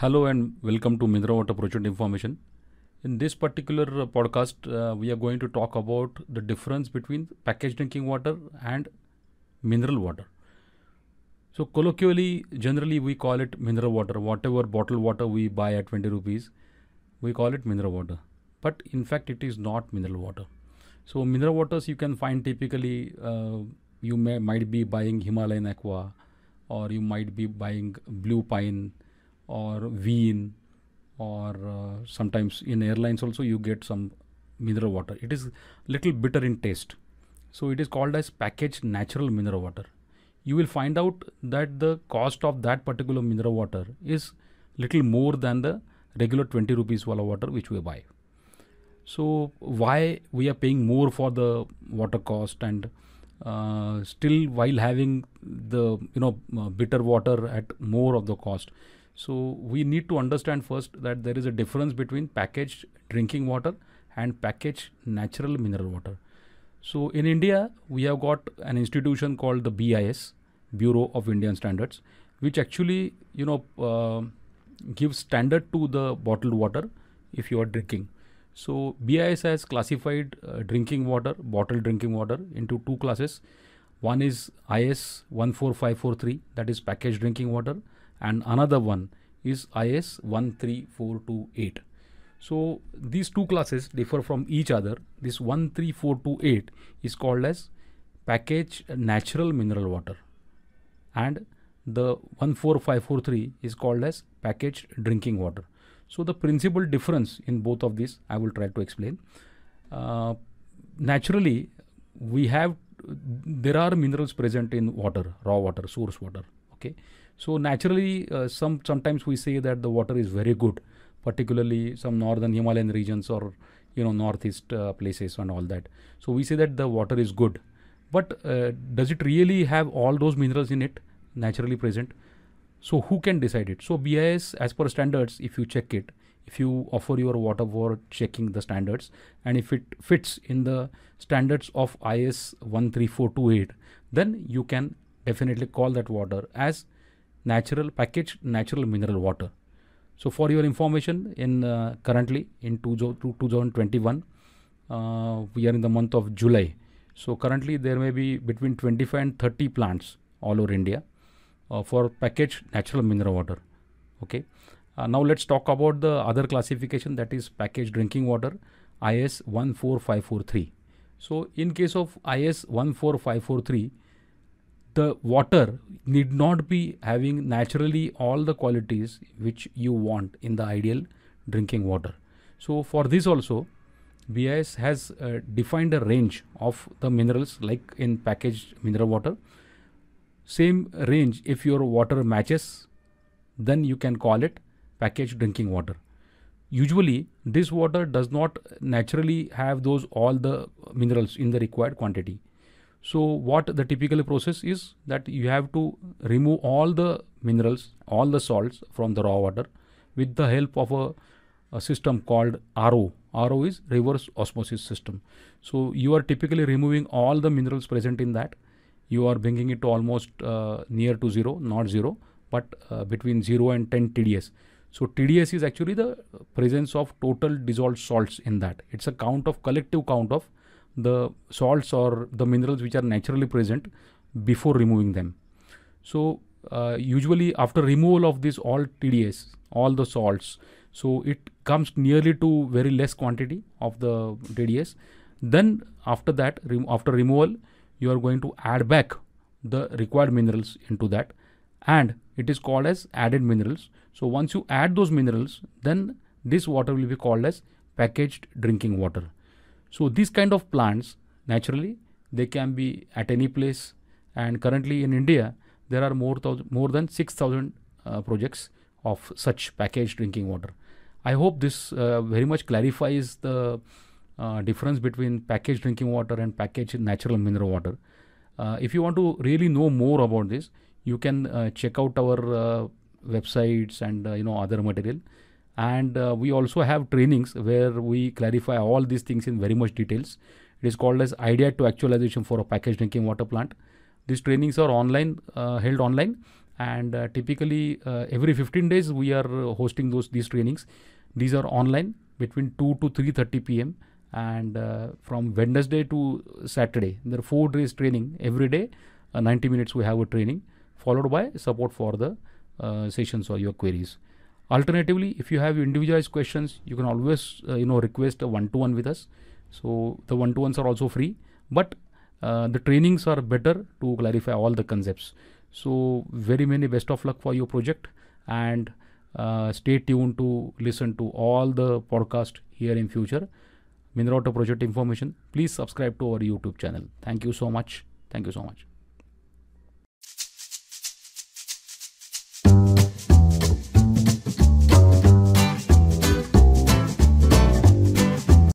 Hello and welcome to Mineral Water Project Information. In this particular uh, podcast, uh, we are going to talk about the difference between packaged drinking water and mineral water. So colloquially, generally we call it mineral water. Whatever bottled water we buy at 20 rupees, we call it mineral water. But in fact, it is not mineral water. So mineral waters you can find typically uh, you may might be buying Himalayan Aqua, or you might be buying Blue Pine or wine or uh, sometimes in airlines also you get some mineral water it is little bitter in taste so it is called as packaged natural mineral water you will find out that the cost of that particular mineral water is little more than the regular 20 rupees wala water which we buy so why we are paying more for the water cost and uh, still while having the you know uh, bitter water at more of the cost so we need to understand first that there is a difference between packaged drinking water and packaged natural mineral water. So in India, we have got an institution called the BIS, Bureau of Indian Standards, which actually, you know, uh, gives standard to the bottled water if you are drinking. So BIS has classified uh, drinking water, bottled drinking water into two classes. One is IS 14543, that is packaged drinking water and another one is IS 13428. So these two classes differ from each other. This 13428 is called as package natural mineral water and the 14543 is called as packaged drinking water. So the principal difference in both of these I will try to explain. Uh, naturally we have there are minerals present in water raw water source water okay so naturally, uh, some sometimes we say that the water is very good, particularly some northern Himalayan regions or you know northeast uh, places and all that. So we say that the water is good, but uh, does it really have all those minerals in it naturally present? So who can decide it? So BIS, as per standards, if you check it, if you offer your water for checking the standards, and if it fits in the standards of IS 13428, then you can definitely call that water as natural packaged natural mineral water. So for your information, in uh, currently in two, two 2021, uh, we are in the month of July. So currently there may be between 25 and 30 plants all over India uh, for packaged natural mineral water. Okay. Uh, now let's talk about the other classification that is packaged drinking water, IS 14543. So in case of IS 14543, the water need not be having naturally all the qualities which you want in the ideal drinking water. So for this also, BIS has uh, defined a range of the minerals like in packaged mineral water. Same range if your water matches, then you can call it packaged drinking water. Usually this water does not naturally have those all the minerals in the required quantity. So what the typical process is that you have to remove all the minerals, all the salts from the raw water with the help of a, a system called RO. RO is reverse osmosis system. So you are typically removing all the minerals present in that. You are bringing it to almost uh, near to zero, not zero, but uh, between zero and 10 TDS. So TDS is actually the presence of total dissolved salts in that. It's a count of collective count of the salts or the minerals which are naturally present before removing them. So uh, usually after removal of this all TDS, all the salts, so it comes nearly to very less quantity of the TDS. Then after that, re after removal, you are going to add back the required minerals into that and it is called as added minerals. So once you add those minerals, then this water will be called as packaged drinking water. So these kind of plants, naturally, they can be at any place. And currently in India, there are more, more than 6,000 uh, projects of such packaged drinking water. I hope this uh, very much clarifies the uh, difference between packaged drinking water and packaged natural mineral water. Uh, if you want to really know more about this, you can uh, check out our uh, websites and you know other material and uh, we also have trainings where we clarify all these things in very much details it is called as idea to actualization for a packaged drinking water plant these trainings are online uh, held online and uh, typically uh, every 15 days we are uh, hosting those these trainings these are online between 2 to 3:30 pm and uh, from wednesday to saturday there are four days training every day 90 minutes we have a training followed by support for the sessions or your queries Alternatively, if you have individualized questions, you can always uh, you know request a one-to-one with us. So the one-to-ones are also free, but uh, the trainings are better to clarify all the concepts. So very many best of luck for your project and uh, stay tuned to listen to all the podcast here in future. Minerauto project information. Please subscribe to our YouTube channel. Thank you so much. Thank you so much.